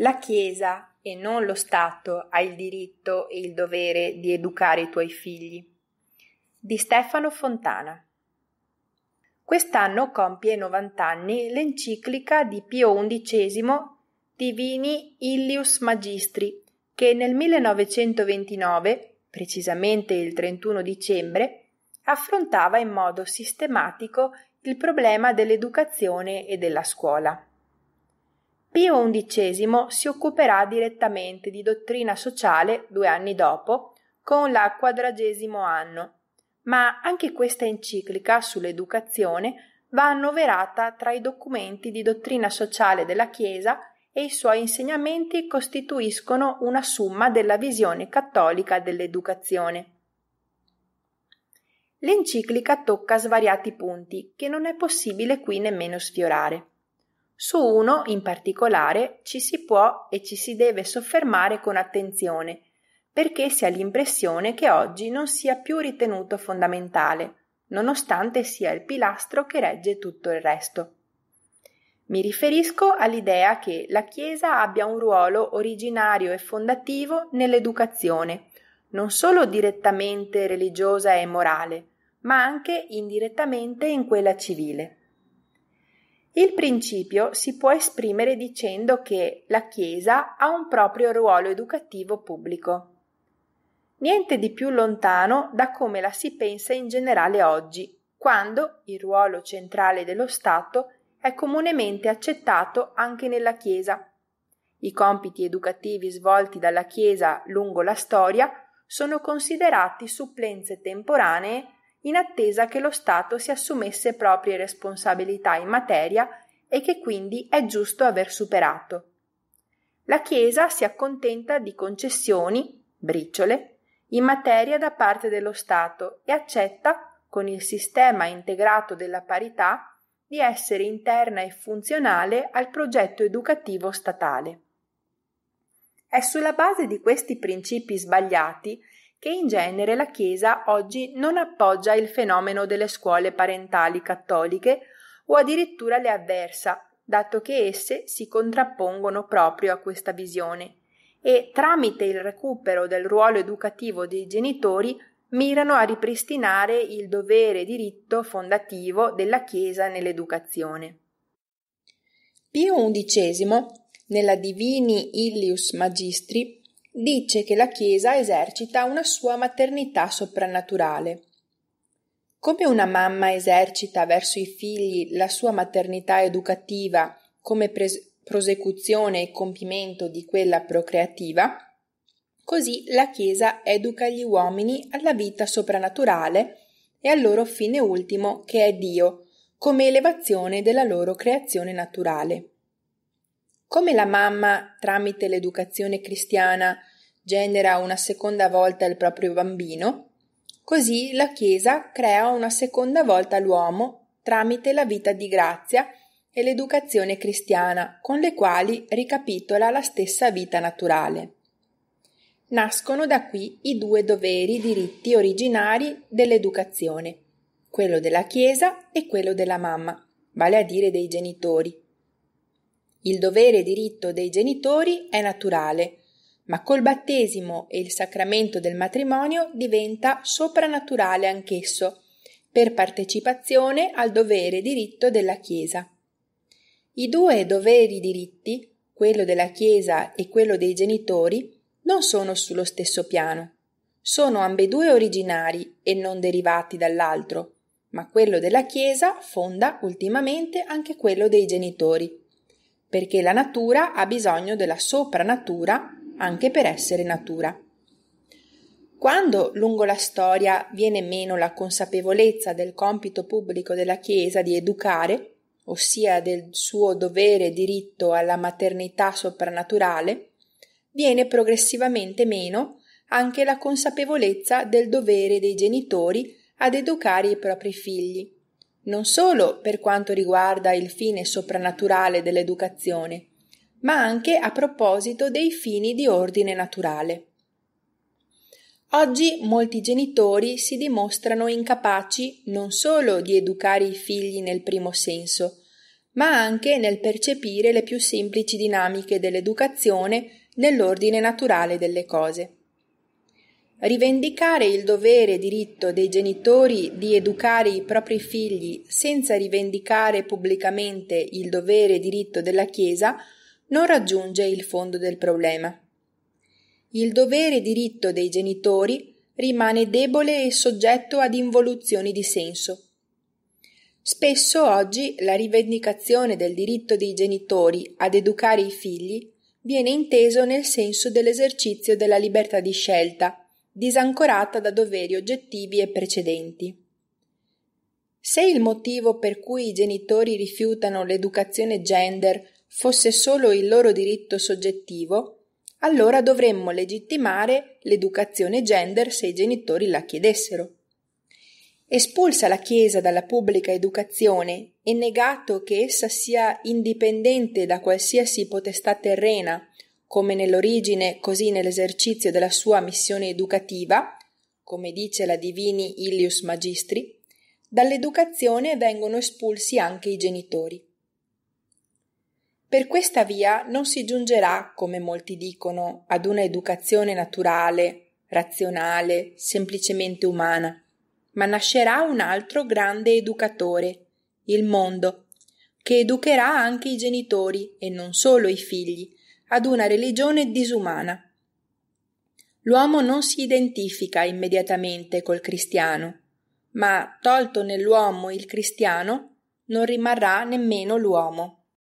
La Chiesa e non lo Stato ha il diritto e il dovere di educare i tuoi figli. Di Stefano Fontana. Quest'anno compie 90 anni l'enciclica di Pio XI Divini Illius Magistri, che nel 1929, precisamente il 31 dicembre, affrontava in modo sistematico il problema dell'educazione e della scuola. Pio XI si occuperà direttamente di dottrina sociale due anni dopo, con la quadragesimo anno, ma anche questa enciclica sull'educazione va annoverata tra i documenti di dottrina sociale della Chiesa e i suoi insegnamenti costituiscono una summa della visione cattolica dell'educazione. L'enciclica tocca svariati punti che non è possibile qui nemmeno sfiorare. Su uno, in particolare, ci si può e ci si deve soffermare con attenzione, perché si ha l'impressione che oggi non sia più ritenuto fondamentale, nonostante sia il pilastro che regge tutto il resto. Mi riferisco all'idea che la Chiesa abbia un ruolo originario e fondativo nell'educazione, non solo direttamente religiosa e morale, ma anche indirettamente in quella civile. Il principio si può esprimere dicendo che la Chiesa ha un proprio ruolo educativo pubblico. Niente di più lontano da come la si pensa in generale oggi, quando il ruolo centrale dello Stato è comunemente accettato anche nella Chiesa. I compiti educativi svolti dalla Chiesa lungo la storia sono considerati supplenze temporanee in attesa che lo Stato si assumesse proprie responsabilità in materia e che quindi è giusto aver superato. La Chiesa si accontenta di concessioni, briciole, in materia da parte dello Stato e accetta, con il sistema integrato della parità, di essere interna e funzionale al progetto educativo statale. È sulla base di questi principi sbagliati che in genere la Chiesa oggi non appoggia il fenomeno delle scuole parentali cattoliche o addirittura le avversa, dato che esse si contrappongono proprio a questa visione e tramite il recupero del ruolo educativo dei genitori mirano a ripristinare il dovere e diritto fondativo della Chiesa nell'educazione. Pio XI, nella Divini Illius Magistri, dice che la Chiesa esercita una sua maternità soprannaturale. Come una mamma esercita verso i figli la sua maternità educativa come pres- prosecuzione e compimento di quella procreativa, così la Chiesa educa gli uomini alla vita soprannaturale e al loro fine ultimo che è Dio, come elevazione della loro creazione naturale. Come la mamma, tramite l'educazione cristiana, genera una seconda volta il proprio bambino, così la Chiesa crea una seconda volta l'uomo tramite la vita di grazia e l'educazione cristiana, con le quali ricapitola la stessa vita naturale. Nascono da qui i due doveri diritti originari dell'educazione, quello della Chiesa e quello della mamma, vale a dire dei genitori il dovere e diritto dei genitori è naturale, ma col battesimo e il sacramento del matrimonio diventa sopranaturale anch'esso, per partecipazione al dovere e diritto della Chiesa. I due doveri e diritti, quello della Chiesa e quello dei genitori, non sono sullo stesso piano. Sono ambedue originari e non derivati dall'altro, ma quello della Chiesa fonda ultimamente anche quello dei genitori perché la natura ha bisogno della sopranatura anche per essere natura. Quando lungo la storia viene meno la consapevolezza del compito pubblico della Chiesa di educare, ossia del suo dovere e diritto alla maternità soprannaturale, viene progressivamente meno anche la consapevolezza del dovere dei genitori ad educare i propri figli non solo per quanto riguarda il fine soprannaturale dell'educazione, ma anche a proposito dei fini di ordine naturale. Oggi molti genitori si dimostrano incapaci non solo di educare i figli nel primo senso, ma anche nel percepire le più semplici dinamiche dell'educazione nell'ordine naturale delle cose. Rivendicare il dovere e diritto dei genitori di educare i propri figli senza rivendicare pubblicamente il dovere e diritto della Chiesa non raggiunge il fondo del problema. Il dovere e diritto dei genitori rimane debole e soggetto ad involuzioni di senso. Spesso oggi la rivendicazione del diritto dei genitori ad educare i figli viene inteso nel senso dell'esercizio della libertà di scelta, disancorata da doveri oggettivi e precedenti. Se il motivo per cui i genitori rifiutano l'educazione gender fosse solo il loro diritto soggettivo, allora dovremmo legittimare l'educazione gender se i genitori la chiedessero. Espulsa la Chiesa dalla pubblica educazione e negato che essa sia indipendente da qualsiasi potestà terrena come nell'origine così nell'esercizio della sua missione educativa, come dice la Divini Ilius Magistri, dall'educazione vengono espulsi anche i genitori. Per questa via non si giungerà, come molti dicono, ad una educazione naturale, razionale, semplicemente umana, ma nascerà un altro grande educatore, il mondo, che educherà anche i genitori e non solo i figli, ad una religione disumana. L'uomo non si identifica immediatamente col cristiano, ma tolto nell'uomo il cristiano non rimarrà nemmeno l'uomo.